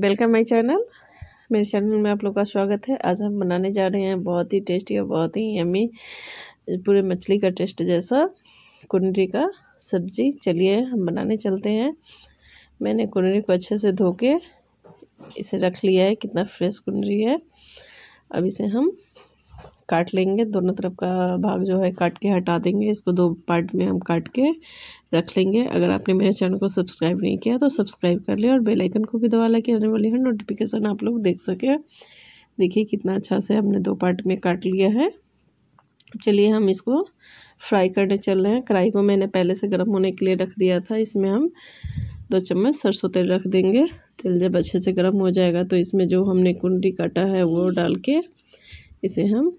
welcome my channel मेरे channel में आप लोग का स्वागत है आज हम बनाने जा रहे हैं बहुत ही टेस्टी और बहुत ही यमी पूरे मछली का टेस्ट जैसा कुंडरी का सब्जी चलिए हम बनाने चलते हैं मैंने कुंडरी को अच्छे से धो के इसे रख लिया है कितना फ्रेश कुंडरी है अब इसे हम काट लेंगे दोनों तरफ का भाग जो है काट के हटा देंगे इसको दो पार्ट में हम काट के रख लेंगे अगर आपने मेरे चैनल को सब्सक्राइब नहीं किया तो सब्सक्राइब कर लें और बेल आइकन को भी दबा ला के आने वाली है नोटिफिकेशन आप लोग देख सके देखिए कितना अच्छा से हमने दो पार्ट में काट लिया है चलिए हम इसको फ्राई करने चल रहे हैं कढ़ाई को मैंने पहले से गर्म होने के लिए रख दिया था इसमें हम दो चम्मच सरसों तेल रख देंगे तेल जब अच्छे से गर्म हो जाएगा तो इसमें जो हमने कुंडी काटा है वो डाल के इसे हम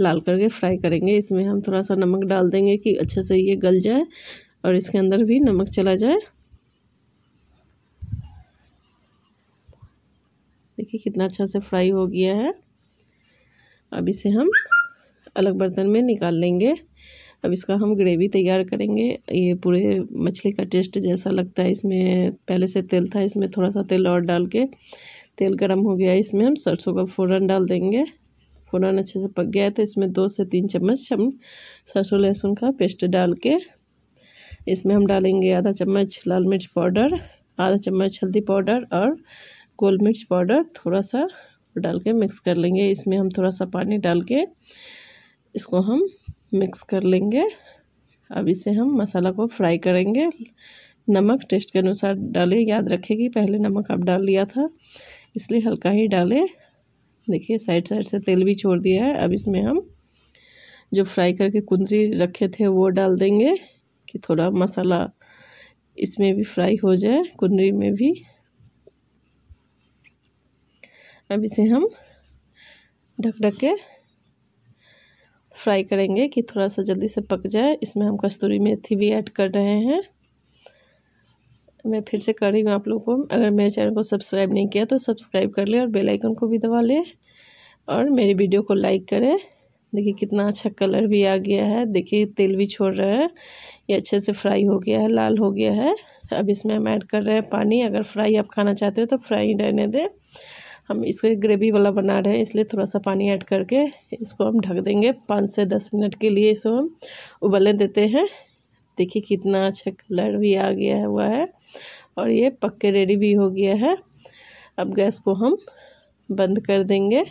लाल करके फ्राई करेंगे इसमें हम थोड़ा सा नमक डाल देंगे कि अच्छे से ये गल जाए और इसके अंदर भी नमक चला जाए देखिए कितना अच्छा से फ्राई हो गया है अब इसे हम अलग बर्तन में निकाल लेंगे अब इसका हम ग्रेवी तैयार करेंगे ये पूरे मछली का टेस्ट जैसा लगता है इसमें पहले से तेल था इसमें थोड़ा सा तेल और डाल के तेल गर्म हो गया इसमें हम सरसों का फ़ोरन डाल देंगे फ़ौरन अच्छे से पक गया है तो इसमें दो से तीन चम्मच हम सरसों लहसुन का पेस्ट डाल के इसमें हम डालेंगे आधा चम्मच लाल मिर्च पाउडर आधा चम्मच हल्दी पाउडर और गोल मिर्च पाउडर थोड़ा सा डाल के मिक्स कर लेंगे इसमें हम थोड़ा सा पानी डाल के इसको हम मिक्स कर लेंगे अब इसे हम मसाला को फ्राई करेंगे नमक टेस्ट के अनुसार डालें याद रखें कि पहले नमक आप डाल लिया था इसलिए हल्का ही डालें देखिए साइड साइड से तेल भी छोड़ दिया है अब इसमें हम जो फ्राई करके कुंदरी रखे थे वो डाल देंगे कि थोड़ा मसाला इसमें भी फ्राई हो जाए कुंदरी में भी अब इसे हम ढक ढक के फ्राई करेंगे कि थोड़ा सा जल्दी से पक जाए इसमें हम कस्तूरी मेथी भी ऐड कर रहे हैं मैं फिर से कर रही हूँ आप लोगों को अगर मेरे चैनल को सब्सक्राइब नहीं किया तो सब्सक्राइब कर लें और बेल आइकन को भी दबा लें और मेरी वीडियो को लाइक करें देखिए कितना अच्छा कलर भी आ गया है देखिए तेल भी छोड़ रहा है ये अच्छे से फ्राई हो गया है लाल हो गया है अब इसमें हम ऐड कर रहे हैं पानी अगर फ्राई आप खाना चाहते हो तो फ्राई रहने दें हम इसको ग्रेवी वाला बना रहे हैं इसलिए थोड़ा सा पानी ऐड करके इसको हम ढक देंगे पाँच से दस मिनट के लिए इसको हम उबलने देते हैं देखिए कितना अच्छा कलर भी आ गया हुआ है और ये पक के रेडी भी हो गया है अब गैस को हम बंद कर देंगे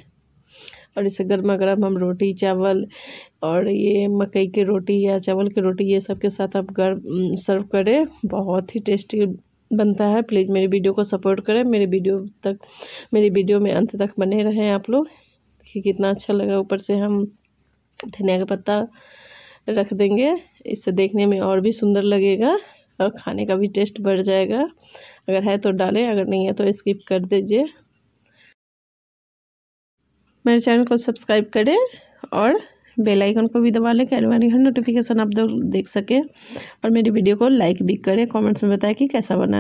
और इसे गर्मा गर्म हम रोटी चावल और ये मकई की रोटी या चावल की रोटी ये सब के साथ आप गर्म सर्व करें बहुत ही टेस्टी बनता है प्लीज़ मेरी वीडियो को सपोर्ट करें मेरे वीडियो तक मेरी वीडियो में अंत तक बने रहें आप लोग देखिए कितना अच्छा लगा ऊपर से हम धनिया का पत्ता रख देंगे इससे देखने में और भी सुंदर लगेगा और खाने का भी टेस्ट बढ़ जाएगा अगर है तो डालें अगर नहीं है तो स्किप कर दीजिए मेरे चैनल को सब्सक्राइब करें और बेल आइकन को भी दबा लें कि हमारी हर नोटिफिकेशन आप देख सकें और मेरी वीडियो को लाइक भी करें कमेंट्स में बताएं कि कैसा बना